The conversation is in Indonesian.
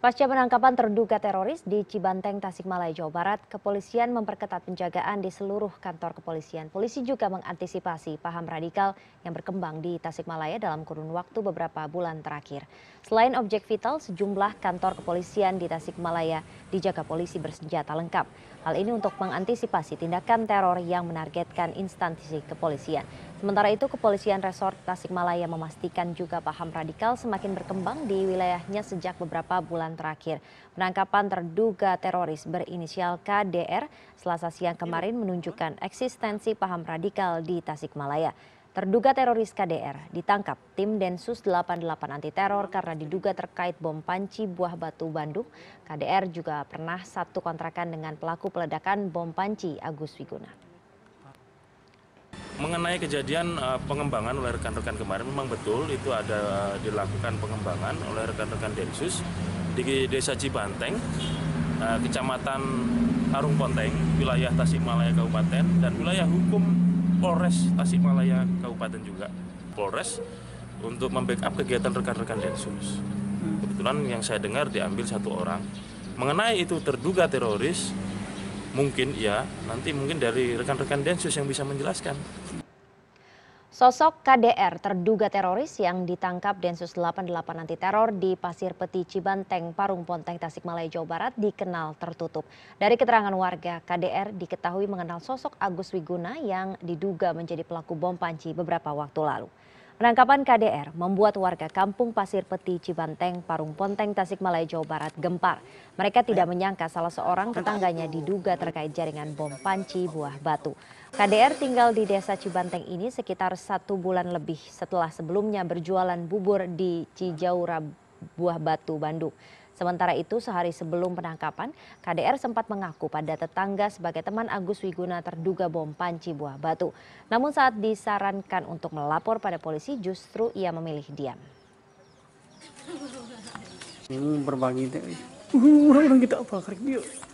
Pasca penangkapan terduga teroris di Cibanteng, Tasikmalaya, Jawa Barat, kepolisian memperketat penjagaan di seluruh kantor kepolisian. Polisi juga mengantisipasi paham radikal yang berkembang di Tasikmalaya dalam kurun waktu beberapa bulan terakhir. Selain objek vital, sejumlah kantor kepolisian di Tasikmalaya dijaga polisi bersenjata lengkap. Hal ini untuk mengantisipasi tindakan teror yang menargetkan instansi kepolisian. Sementara itu, kepolisian resort Tasikmalaya memastikan juga paham radikal semakin berkembang di wilayahnya sejak beberapa bulan terakhir. Penangkapan terduga teroris berinisial KDR selasa siang kemarin menunjukkan eksistensi paham radikal di Tasikmalaya. Terduga teroris KDR ditangkap tim Densus 88 anti teror karena diduga terkait bom panci buah batu Bandung. KDR juga pernah satu kontrakan dengan pelaku peledakan bom panci Agus Wiguna. Mengenai kejadian uh, pengembangan oleh rekan-rekan kemarin memang betul itu ada eh, dilakukan pengembangan oleh rekan-rekan Densus di Desa Cibanteng, uh, Kecamatan Arung Ponteng, wilayah Tasikmalaya Kabupaten dan wilayah hukum Polres Tasikmalaya Kabupaten juga. Polres untuk membackup kegiatan rekan-rekan Densus. Hmm. Kebetulan yang saya dengar diambil satu orang. Mengenai itu terduga teroris Mungkin ya, nanti mungkin dari rekan-rekan Densus yang bisa menjelaskan. Sosok KDR terduga teroris yang ditangkap Densus 88 anti teror di Pasir Peti Cibanteng, Parung Ponteng, Tasikmalaya, Jawa Barat dikenal tertutup. Dari keterangan warga, KDR diketahui mengenal sosok Agus Wiguna yang diduga menjadi pelaku bom panci beberapa waktu lalu. Penangkapan KDR membuat warga kampung Pasir Peti Cibanteng, Parung Ponteng, Tasikmalaya, Jawa Barat gempar. Mereka tidak iya. menyangka salah seorang tetangganya diduga terkait jaringan bom panci buah batu. KDR tinggal di desa Cibanteng ini sekitar satu bulan lebih setelah sebelumnya berjualan bubur di Cijaura Buah Batu, Bandung. Sementara itu, sehari sebelum penangkapan, KDR sempat mengaku pada tetangga sebagai teman Agus Wiguna terduga bom panci buah batu. Namun saat disarankan untuk melapor pada polisi, justru ia memilih diam. Ini berbagi, orang kita apa?